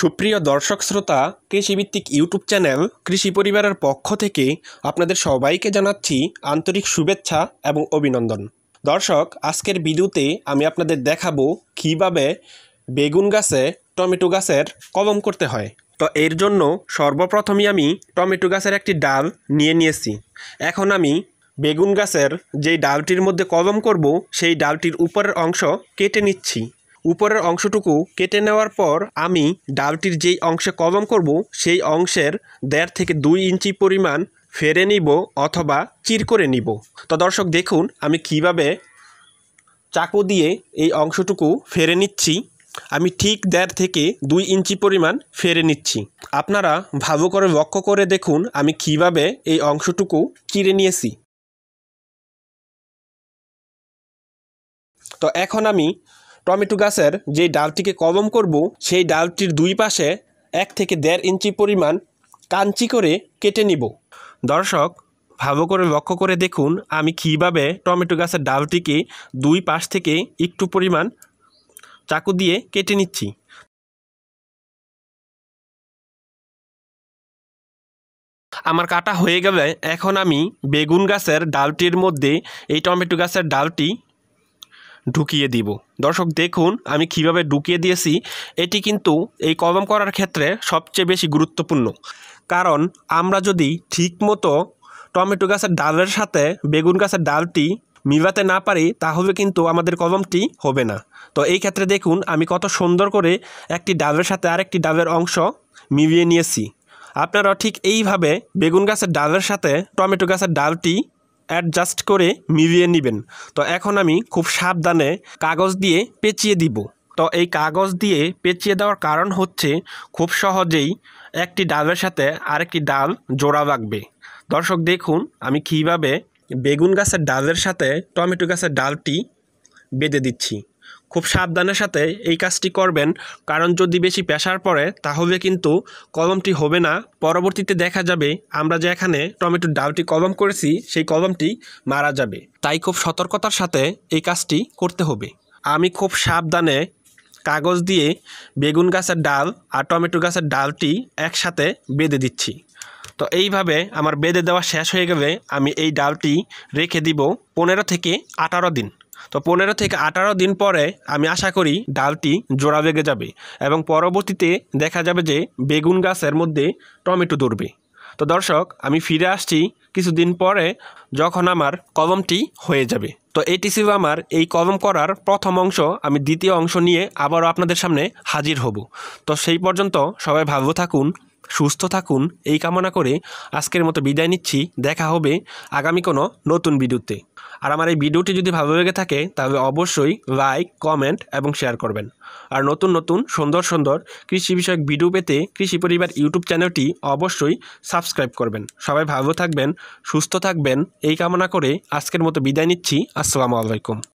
সুপ্রিয় দর্শক শ্রোতা কৃষিভিত্তিক ইউটিউব চ্যানেল কৃষি পরিবারের পক্ষ থেকে আপনাদের সবাইকে জানাচ্ছি আন্তরিক শুভেচ্ছা এবং অভিনন্দন দর্শক আজকের ভিডিওতে আমি আপনাদের দেখাবো কীভাবে বেগুন গাছে টমেটো গাছের কলম করতে হয় তো এর জন্য সর্বপ্রথমে আমি টমেটো গাছের একটি ডাল নিয়ে নিয়েছি এখন আমি বেগুন গাছের যেই ডালটির মধ্যে কলম করব সেই ডালটির উপরের অংশ কেটে নিচ্ছি উপরের অংশটুকু কেটে নেওয়ার পর আমি ডালটির যেই অংশে কলম করব সেই অংশের দেড় থেকে দুই ইঞ্চি পরিমাণ ফেরে নিব অথবা চির করে নিব তো দর্শক দেখুন আমি কিভাবে চাকু দিয়ে এই অংশটুকু ফেরে নিচ্ছি আমি ঠিক দেড় থেকে দুই ইঞ্চি পরিমাণ ফেরে নিচ্ছি আপনারা ভালো করে লক্ষ্য করে দেখুন আমি কিভাবে এই অংশটুকু চিরে নিয়েছি তো এখন আমি টমেটো গাছের যেই ডালটিকে কলম করব সেই ডালটির দুই পাশে এক থেকে দেড় ইঞ্চি পরিমাণ কাঞ্চি করে কেটে নিব দর্শক ভালো করে লক্ষ্য করে দেখুন আমি কীভাবে টমেটো গাছের ডালটিকে দুই পাশ থেকে একটু পরিমাণ চাকু দিয়ে কেটে নিচ্ছি আমার কাটা হয়ে গেলে এখন আমি বেগুন গাছের ডালটির মধ্যে এই টমেটো গাছের ডালটি ঢুকিয়ে দিব দর্শক দেখুন আমি কিভাবে ঢুকিয়ে দিয়েছি এটি কিন্তু এই কলম করার ক্ষেত্রে সবচেয়ে বেশি গুরুত্বপূর্ণ কারণ আমরা যদি ঠিকমতো টমেটো গাছের ডালের সাথে বেগুন গাছের ডালটি মিলাতে না পারি তাহলে কিন্তু আমাদের কলমটি হবে না তো এই ক্ষেত্রে দেখুন আমি কত সুন্দর করে একটি ডালের সাথে আরেকটি ডালের অংশ মিলিয়ে নিয়েছি আপনারা ঠিক এইভাবে বেগুন গাছের ডালের সাথে টমেটো গাছের ডালটি অ্যাডজাস্ট করে মিলিয়ে নেবেন তো এখন আমি খুব সাবধানে কাগজ দিয়ে পেঁচিয়ে দিব তো এই কাগজ দিয়ে পেঁচিয়ে দেওয়ার কারণ হচ্ছে খুব সহজেই একটি ডালের সাথে আরেকটি ডাল জোড়া লাগবে দর্শক দেখুন আমি কীভাবে বেগুন গাছের ডালের সাথে টমেটো গাছের ডালটি বেঁধে দিচ্ছি খুব সাবধানের সাথে এই কাজটি করবেন কারণ যদি বেশি পেশার পড়ে তাহলে কিন্তু কলমটি হবে না পরবর্তীতে দেখা যাবে আমরা যে এখানে টমেটোর ডালটি কলম করেছি সেই কলমটি মারা যাবে তাই খুব সতর্কতার সাথে এই কাজটি করতে হবে আমি খুব সাবধানে কাগজ দিয়ে বেগুন গাছের ডাল আর টমেটো গাছের ডালটি একসাথে বেঁধে দিচ্ছি তো এইভাবে আমার বেঁধে দেওয়া শেষ হয়ে গেলে আমি এই ডালটি রেখে দিব পনেরো থেকে আঠারো দিন তো পনেরো থেকে আঠারো দিন পরে আমি আশা করি ডালটি জোড়া বেগে যাবে এবং পরবর্তীতে দেখা যাবে যে বেগুন গাছের মধ্যে টমেটো ধরবে তো দর্শক আমি ফিরে আসছি কিছুদিন পরে যখন আমার কলমটি হয়ে যাবে তো এটি ছিল আমার এই কলম করার প্রথম অংশ আমি দ্বিতীয় অংশ নিয়ে আবারও আপনাদের সামনে হাজির হব তো সেই পর্যন্ত সবাই ভালো থাকুন সুস্থ থাকুন এই কামনা করে আজকের মতো বিদায় নিচ্ছি দেখা হবে আগামী কোনো নতুন ভিডিওতে আর আমার এই ভিডিওটি যদি ভালো লেগে থাকে তাহলে অবশ্যই লাইক কমেন্ট এবং শেয়ার করবেন আর নতুন নতুন সুন্দর সুন্দর কৃষি বিষয়ক ভিডিও পেতে কৃষি পরিবার ইউটিউব চ্যানেলটি অবশ্যই সাবস্ক্রাইব করবেন সবাই ভালো থাকবেন সুস্থ থাকবেন এই কামনা করে আজকের মতো বিদায় নিচ্ছি আসসালামু আলাইকুম